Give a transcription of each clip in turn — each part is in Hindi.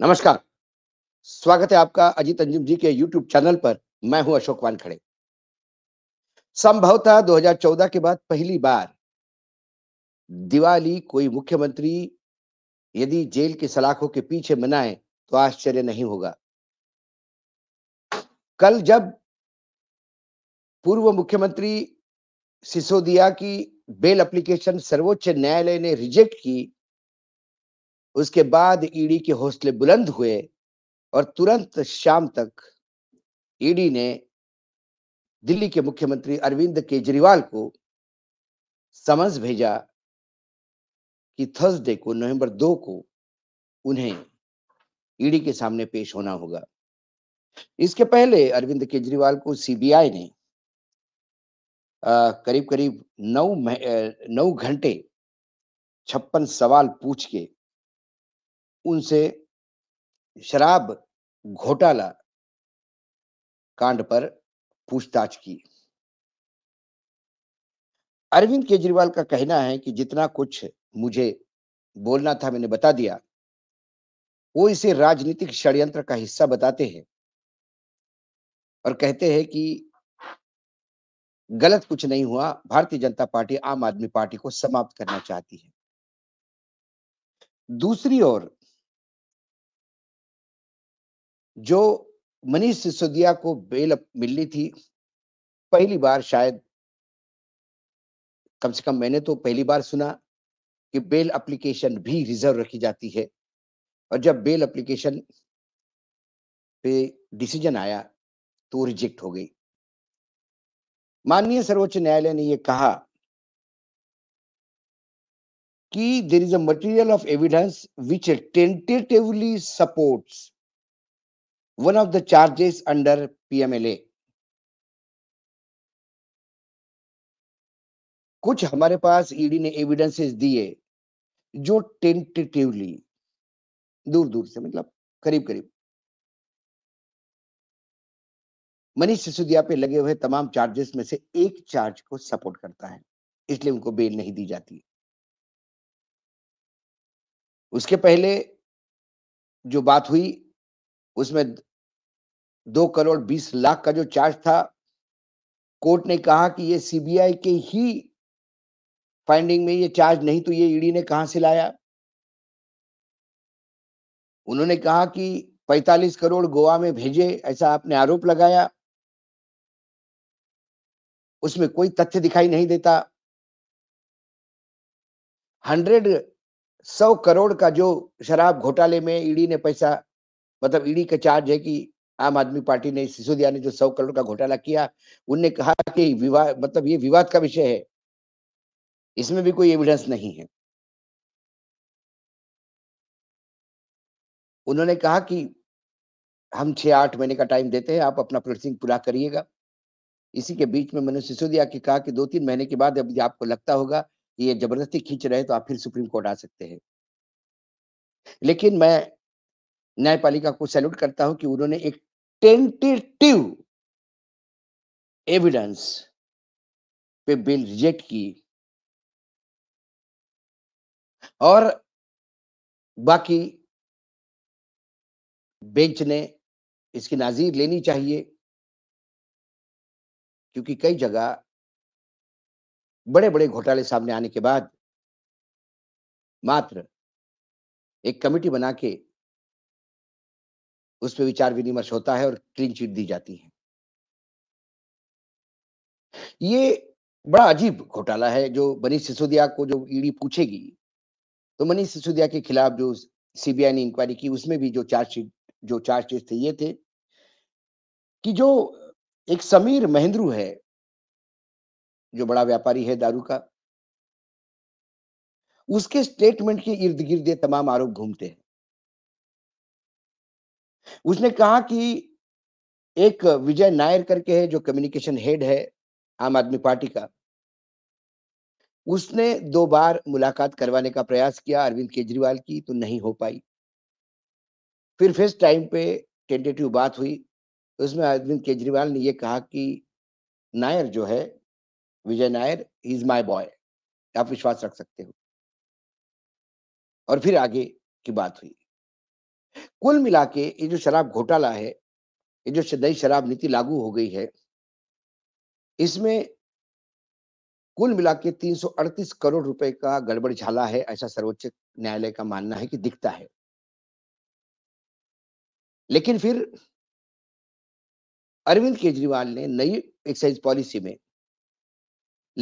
नमस्कार स्वागत है आपका अजीत अंजुम जी के YouTube चैनल पर मैं हूं अशोक वान खड़े संभवतः 2014 के बाद पहली बार दिवाली कोई मुख्यमंत्री यदि जेल की सलाखों के पीछे मनाए तो आश्चर्य नहीं होगा कल जब पूर्व मुख्यमंत्री सिसोदिया की बेल एप्लीकेशन सर्वोच्च न्यायालय ने रिजेक्ट की उसके बाद ईडी के हौसले बुलंद हुए और तुरंत शाम तक ईडी ने दिल्ली के मुख्यमंत्री अरविंद केजरीवाल को समझ भेजा कि थर्सडे को नवंबर दो को उन्हें ईडी के सामने पेश होना होगा इसके पहले अरविंद केजरीवाल को सीबीआई ने आ, करीब करीब नौ नौ घंटे छप्पन सवाल पूछ के उनसे शराब घोटाला कांड पर पूछताछ की अरविंद केजरीवाल का कहना है कि जितना कुछ मुझे बोलना था मैंने बता दिया वो इसे राजनीतिक षड्यंत्र का हिस्सा बताते हैं और कहते हैं कि गलत कुछ नहीं हुआ भारतीय जनता पार्टी आम आदमी पार्टी को समाप्त करना चाहती है दूसरी ओर जो मनीष सिसोदिया को बेल मिलनी थी पहली बार शायद कम से कम मैंने तो पहली बार सुना कि बेल एप्लीकेशन भी रिजर्व रखी जाती है और जब बेल एप्लीकेशन पे डिसीजन आया तो रिजेक्ट हो गई माननीय सर्वोच्च न्यायालय ने यह कहा कि there is a material of evidence which tentatively supports one of the charges under PMLA. कुछ हमारे पास ईडी e ने एविडेंसेस दिए जो टेंटेटिवली दूर दूर से मतलब करीब करीब मनीष सिसोदिया पे लगे हुए तमाम चार्जेस में से एक चार्ज को सपोर्ट करता है इसलिए उनको बेल नहीं दी जाती उसके पहले जो बात हुई उसमें दो करोड़ बीस लाख का जो चार्ज था कोर्ट ने कहा कि ये सीबीआई के ही फाइंडिंग में ये चार्ज नहीं तो ये ईडी e ने कहा से लाया उन्होंने कहा कि 45 करोड़ गोवा में भेजे ऐसा आपने आरोप लगाया उसमें कोई तथ्य दिखाई नहीं देता हंड्रेड सौ करोड़ का जो शराब घोटाले में ईडी e ने पैसा मतलब ईडी का चार्ज है कि आम आदमी पार्टी ने सिसोदिया ने जो सौ करोड़ का घोटाला किया उनने कहा कि विवाद मतलब ये विवाद का विषय है इसमें भी कोई एविडेंस नहीं है उन्होंने कहा कि हम छह आठ महीने का टाइम देते हैं आप अपना प्रोसेसिंग पूरा करिएगा इसी के बीच में मैंने सिसोदिया के कहा कि दो तीन महीने के बाद अब आपको लगता होगा कि ये जबरदस्ती खींच रहे हैं तो आप फिर सुप्रीम कोर्ट आ सकते हैं लेकिन मैं न्यायपालिका को सैल्यूट करता हूं कि उन्होंने एक टेंटेटिव एविडेंस पे बिल रिजेक्ट की और बाकी बेंच ने इसकी नाजीर लेनी चाहिए क्योंकि कई जगह बड़े बड़े घोटाले सामने आने के बाद मात्र एक कमेटी बना के उस पर विचार विनिमर्श होता है और क्लीन चिट दी जाती है ये बड़ा अजीब घोटाला है जो मनीष सिसोदिया को जो ईडी पूछेगी तो मनीष सिसोदिया के खिलाफ जो सीबीआई ने इंक्वायरी की उसमें भी जो चार्जशीट जो चार्जशीट थे ये थे कि जो एक समीर महेंद्रू है जो बड़ा व्यापारी है दारू का उसके स्टेटमेंट के इर्द गिर्द ये तमाम आरोप घूमते हैं उसने कहा कि एक विजय नायर करके है जो कम्युनिकेशन हेड है आम आदमी पार्टी का उसने दो बार मुलाकात करवाने का प्रयास किया अरविंद केजरीवाल की तो नहीं हो पाई फिर फर्स्ट टाइम पे टेंटेटिव बात हुई उसमें अरविंद केजरीवाल ने यह कहा कि नायर जो है Vijay Nair is my boy आप विश्वास रख सकते हो और फिर आगे की बात हुई कुल मिला के ये जो शराब घोटाला है ये जो नई शराब नीति लागू हो गई है इसमें कुल मिला के तीन करोड़ रुपए का गड़बड़ झाला है ऐसा सर्वोच्च न्यायालय का मानना है कि दिखता है लेकिन फिर अरविंद केजरीवाल ने नई एक्साइज पॉलिसी में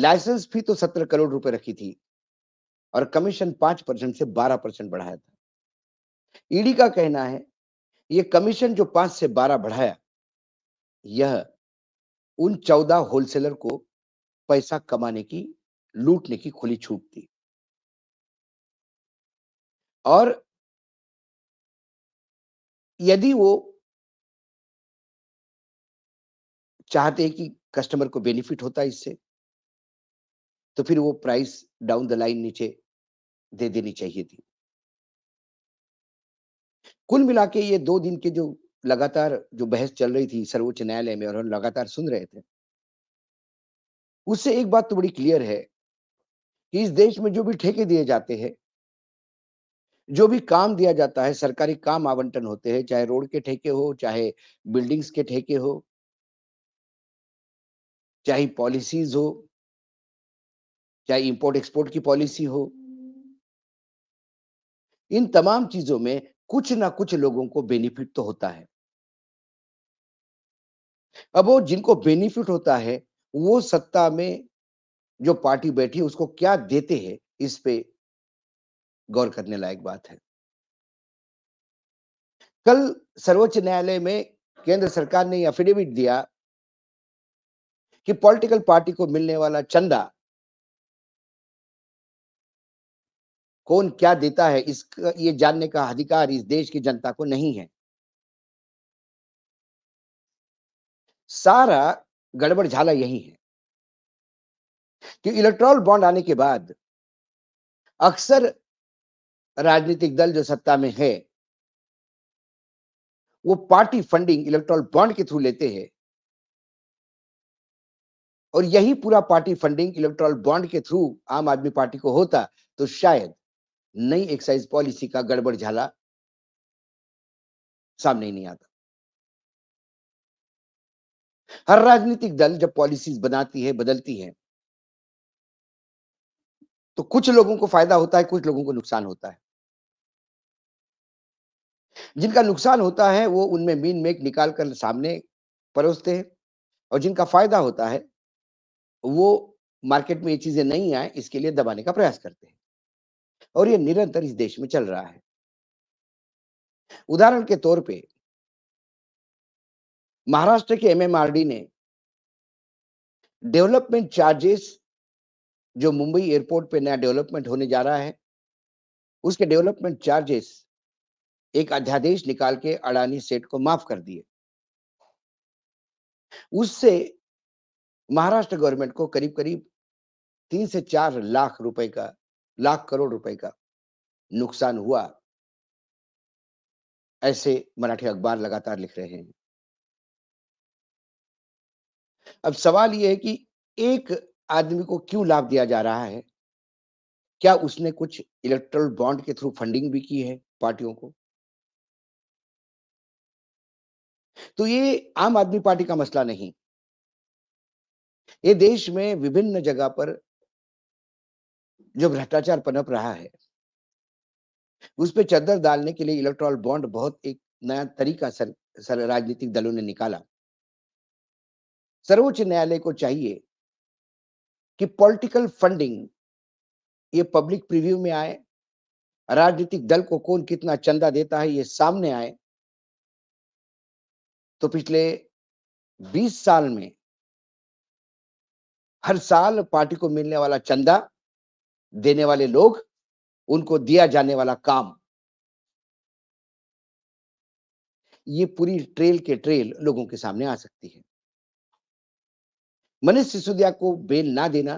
लाइसेंस फी तो सत्रह करोड़ रुपए रखी थी और कमीशन पांच परसेंट से बारह परसेंट बढ़ाया था ईडी का कहना है ये कमीशन जो पांच से बारह बढ़ाया यह उन चौदह होलसेलर को पैसा कमाने की लूटने की खुली छूट थी और यदि वो चाहते हैं कि कस्टमर को बेनिफिट होता है इससे तो फिर वो प्राइस डाउन द लाइन नीचे दे देनी चाहिए थी कुल मिला के ये दो दिन के जो लगातार जो बहस चल रही थी सर्वोच्च न्यायालय में और हम लगातार सुन रहे थे उससे एक बात तो बड़ी क्लियर है कि इस देश में जो भी ठेके दिए जाते हैं जो भी काम दिया जाता है सरकारी काम आवंटन होते हैं चाहे रोड के ठेके हो चाहे बिल्डिंग्स के ठेके हो चाहे पॉलिसीज हो चाहे इंपोर्ट एक्सपोर्ट की पॉलिसी हो इन तमाम चीजों में कुछ ना कुछ लोगों को बेनिफिट तो होता है अब वो जिनको बेनिफिट होता है वो सत्ता में जो पार्टी बैठी उसको क्या देते हैं इस पे गौर करने लायक बात है कल सर्वोच्च न्यायालय में केंद्र सरकार ने एफिडेविट दिया कि पॉलिटिकल पार्टी को मिलने वाला चंदा कौन क्या देता है इस ये जानने का अधिकार इस देश की जनता को नहीं है सारा गड़बड़ झाला यही है कि इलेक्ट्रॉल बॉन्ड आने के बाद अक्सर राजनीतिक दल जो सत्ता में है वो पार्टी फंडिंग इलेक्ट्रॉल बॉन्ड के थ्रू लेते हैं और यही पूरा पार्टी फंडिंग इलेक्ट्रॉल बॉन्ड के थ्रू आम आदमी पार्टी को होता तो शायद नई एक्साइज पॉलिसी का गड़बड़ झाला सामने नहीं आता हर राजनीतिक दल जब पॉलिसीज बनाती है बदलती है तो कुछ लोगों को फायदा होता है कुछ लोगों को नुकसान होता है जिनका नुकसान होता है वो उनमें मीन मेक निकाल कर सामने परोसते हैं और जिनका फायदा होता है वो मार्केट में ये चीजें नहीं आए इसके लिए दबाने का प्रयास करते हैं और ये निरंतर इस देश में चल रहा है उदाहरण के तौर पे महाराष्ट्र के एमएमआरडी ने डेवलपमेंट चार्जेस जो मुंबई एयरपोर्ट पे नया डेवलपमेंट होने जा रहा है उसके डेवलपमेंट चार्जेस एक अध्यादेश निकाल के अडानी सेठ को माफ कर दिए उससे महाराष्ट्र गवर्नमेंट को करीब करीब तीन से चार लाख रुपए का लाख करोड़ रुपए का नुकसान हुआ ऐसे मराठी अखबार लगातार लिख रहे हैं अब सवाल यह है कि एक आदमी को क्यों लाभ दिया जा रहा है क्या उसने कुछ इलेक्ट्रल बॉन्ड के थ्रू फंडिंग भी की है पार्टियों को तो ये आम आदमी पार्टी का मसला नहीं ये देश में विभिन्न जगह पर जो भ्रष्टाचार पनप रहा है उस पर चद्दर डालने के लिए इलेक्ट्रॉल बॉन्ड बहुत एक नया तरीका सर, सर राजनीतिक दलों ने निकाला सर्वोच्च न्यायालय को चाहिए कि पॉलिटिकल फंडिंग ये पब्लिक प्रीव्यू में आए राजनीतिक दल को कौन कितना चंदा देता है ये सामने आए तो पिछले 20 साल में हर साल पार्टी को मिलने वाला चंदा देने वाले लोग उनको दिया जाने वाला काम ये पूरी ट्रेल के ट्रेल लोगों के सामने आ सकती है मनीष सिसोदिया को बेल ना देना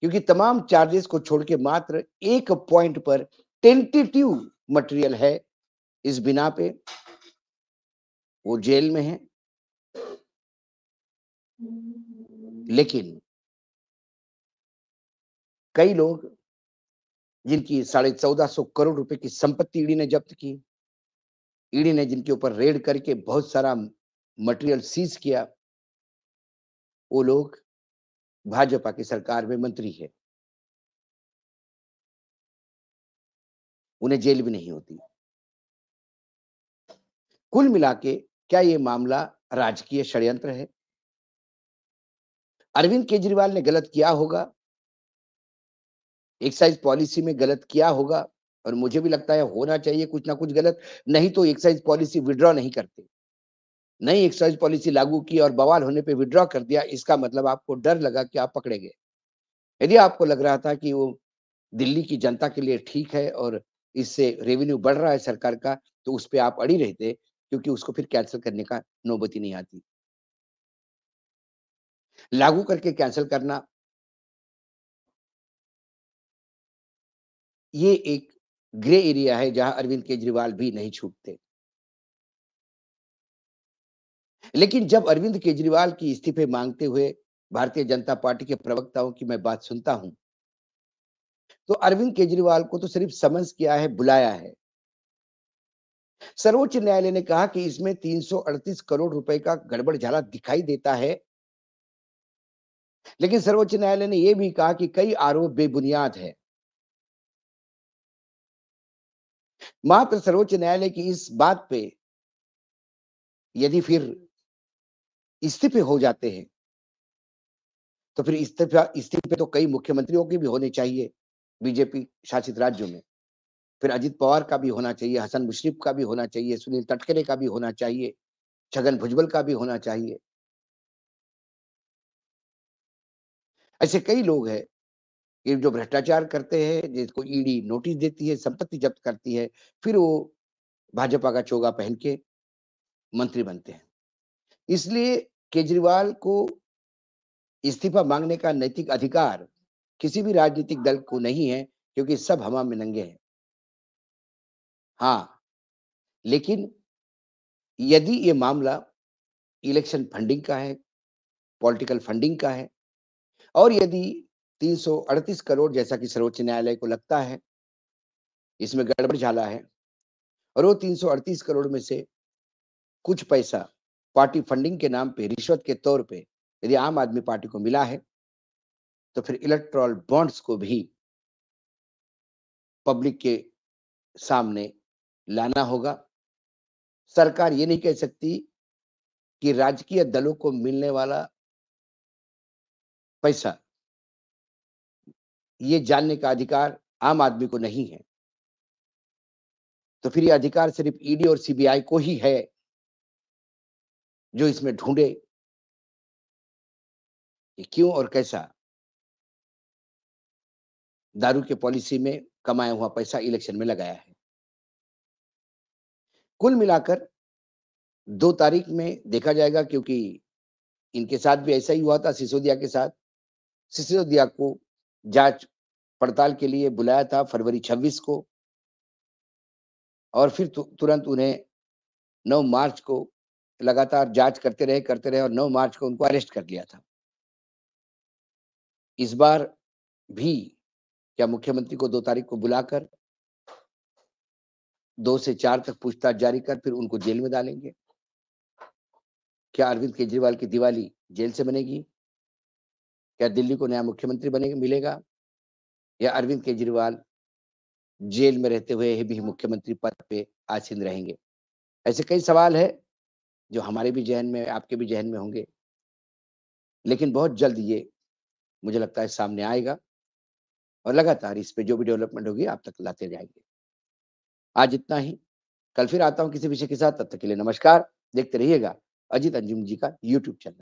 क्योंकि तमाम चार्जेस को छोड़ के मात्र एक पॉइंट पर टेंटेटिव मटेरियल है इस बिना पे वो जेल में है लेकिन कई लोग जिनकी साढ़े चौदह सौ करोड़ रुपए की संपत्ति ईडी ने जब्त की ईडी ने जिनके ऊपर रेड करके बहुत सारा मटेरियल सीज किया वो लोग भाजपा की सरकार में मंत्री है उन्हें जेल भी नहीं होती कुल मिला के क्या ये मामला राजकीय षड्यंत्र है अरविंद केजरीवाल ने गलत किया होगा एक्साइज पॉलिसी में गलत किया होगा और मुझे भी लगता है होना चाहिए कुछ ना कुछ गलत नहीं तो एक्साइज पॉलिसी विड्रॉ नहीं करते नई एक्साइज पॉलिसी लागू की और बवाल होने पे विड्रॉ कर दिया इसका मतलब आपको डर लगा कि आप पकड़े गए यदि आपको लग रहा था कि वो दिल्ली की जनता के लिए ठीक है और इससे रेवेन्यू बढ़ रहा है सरकार का तो उस पर आप अड़ी रहते क्योंकि उसको फिर कैंसिल करने का नौबती नहीं आती लागू करके कैंसिल करना ये एक ग्रे एरिया है जहां अरविंद केजरीवाल भी नहीं छूटते लेकिन जब अरविंद केजरीवाल की इस्तीफे मांगते हुए भारतीय जनता पार्टी के प्रवक्ताओं की मैं बात सुनता हूं तो अरविंद केजरीवाल को तो सिर्फ समन्स किया है बुलाया है सर्वोच्च न्यायालय ने कहा कि इसमें 338 करोड़ रुपए का गड़बड़ झाला दिखाई देता है लेकिन सर्वोच्च न्यायालय ने यह भी कहा कि कई आरोप बेबुनियाद है मात्र सर्वोच्च न्यायालय की इस बात पे यदि फिर इस्तीफे हो जाते हैं तो फिर इस्तीफा इस्तीफे तो कई मुख्यमंत्रियों के भी होने चाहिए बीजेपी शासित राज्यों में फिर अजित पवार का भी होना चाहिए हसन मुश्रीफ का भी होना चाहिए सुनील तटकरे का भी होना चाहिए छगन भुजबल का भी होना चाहिए ऐसे कई लोग हैं ये जो भ्रष्टाचार करते हैं जिसको ईडी नोटिस देती है संपत्ति जब्त करती है फिर वो भाजपा का चोगा पहन के मंत्री बनते हैं इसलिए केजरीवाल को इस्तीफा मांगने का नैतिक अधिकार किसी भी राजनीतिक दल को नहीं है क्योंकि सब हवा में नंगे हैं हाँ लेकिन यदि ये मामला इलेक्शन फंडिंग का है पॉलिटिकल फंडिंग का है और यदि 338 करोड़ जैसा कि सर्वोच्च न्यायालय को लगता है इसमें गड़बड़ झाला है और वो 338 करोड़ में से कुछ पैसा पार्टी फंडिंग के नाम पे रिश्वत के तौर पे यदि आम आदमी पार्टी को मिला है तो फिर इलेक्ट्रॉल बॉन्ड्स को भी पब्लिक के सामने लाना होगा सरकार ये नहीं कह सकती कि राजकीय दलों को मिलने वाला पैसा ये जानने का अधिकार आम आदमी को नहीं है तो फिर ये अधिकार सिर्फ ईडी e और सीबीआई को ही है जो इसमें ढूंढे क्यों और कैसा दारू के पॉलिसी में कमाया हुआ पैसा इलेक्शन में लगाया है कुल मिलाकर दो तारीख में देखा जाएगा क्योंकि इनके साथ भी ऐसा ही हुआ था सिसोदिया के साथ सिसोदिया को जांच पड़ताल के लिए बुलाया था फरवरी 26 को और फिर तुरंत उन्हें 9 मार्च को लगातार जांच करते रहे करते रहे और 9 मार्च को उनको अरेस्ट कर लिया था इस बार भी क्या मुख्यमंत्री को दो तारीख को बुलाकर दो से चार तक पूछताछ जारी कर फिर उनको जेल में डालेंगे क्या अरविंद केजरीवाल की दिवाली जेल से बनेगी क्या दिल्ली को नया मुख्यमंत्री बनेगा मिलेगा या अरविंद केजरीवाल जेल में रहते हुए भी हाँ। मुख्यमंत्री पद पे आसीन रहेंगे ऐसे कई सवाल है जो हमारे भी जहन में आपके भी जहन में होंगे लेकिन बहुत जल्द ये मुझे लगता है सामने आएगा और लगातार इस पे जो भी डेवलपमेंट होगी आप तक लाते जाएंगे आज इतना ही कल फिर आता हूँ किसी विषय के साथ तब तक के लिए नमस्कार देखते रहिएगा अजित अंजुम जी का यूट्यूब चैनल